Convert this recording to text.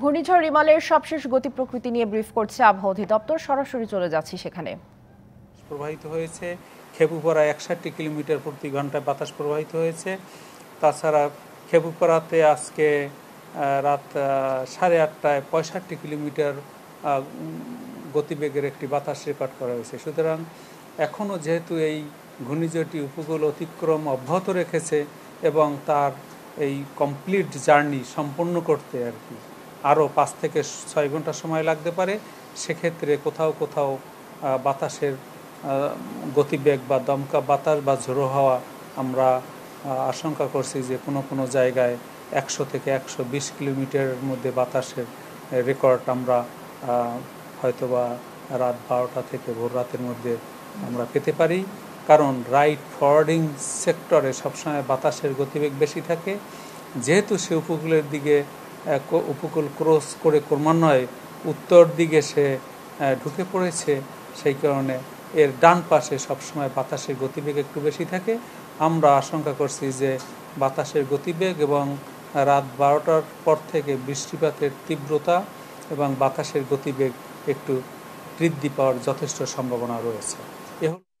ঘূর্ণিঝড় রিমালের সবশেষ গতি প্রকৃতি নিয়ে ব্রিফ করছে আবহাওয়া অধিদপ্তর সরাসরি চলে যাচ্ছি সেখানে প্রবাহিত হয়েছে খেপুপাড়া একষট্টি কিলোমিটার প্রতি ঘন্টায় বাতাস প্রবাহিত হয়েছে তাছাড়া খেপুপাড়াতে আজকে রাত সাড়ে আটটায় পঁয়ষট্টি কিলোমিটার গতিবেগের একটি বাতাস রেকর্ড করা হয়েছে সুতরাং এখনও যেহেতু এই ঘূর্ণিঝড়টি উপকূল অতিক্রম অব্যাহত রেখেছে এবং তার এই কমপ্লিট জার্নি সম্পন্ন করতে আর কি আরও পাঁচ থেকে ছয় ঘন্টা সময় লাগতে পারে সেক্ষেত্রে কোথাও কোথাও বাতাসের গতিবেগ বা দমকা বাতাস বা ঝোড়ো হাওয়া আমরা আশঙ্কা করছি যে কোনো কোনো জায়গায় একশো থেকে একশো বিশ কিলোমিটারের মধ্যে বাতাসের রেকর্ড আমরা হয়তোবা রাত বারোটা থেকে ভোর রাতের মধ্যে আমরা পেতে পারি কারণ রাইট ফরওয়ার্ডিং সেক্টরে সবসময় বাতাসের গতিবেগ বেশি থাকে যেহেতু সে উপকূলের দিকে উপকূল ক্রস করে ক্রমান্বয়ে উত্তর দিকে সে ঢুকে পড়েছে সেই কারণে এর ডান পাশে সবসময় বাতাসের গতিবেগ একটু বেশি থাকে আমরা আশঙ্কা করছি যে বাতাসের গতিবেগ এবং রাত বারোটার পর থেকে বৃষ্টিপাতের তীব্রতা এবং বাতাসের গতিবেগ একটু বৃদ্ধি পাওয়ার যথেষ্ট সম্ভাবনা রয়েছে এ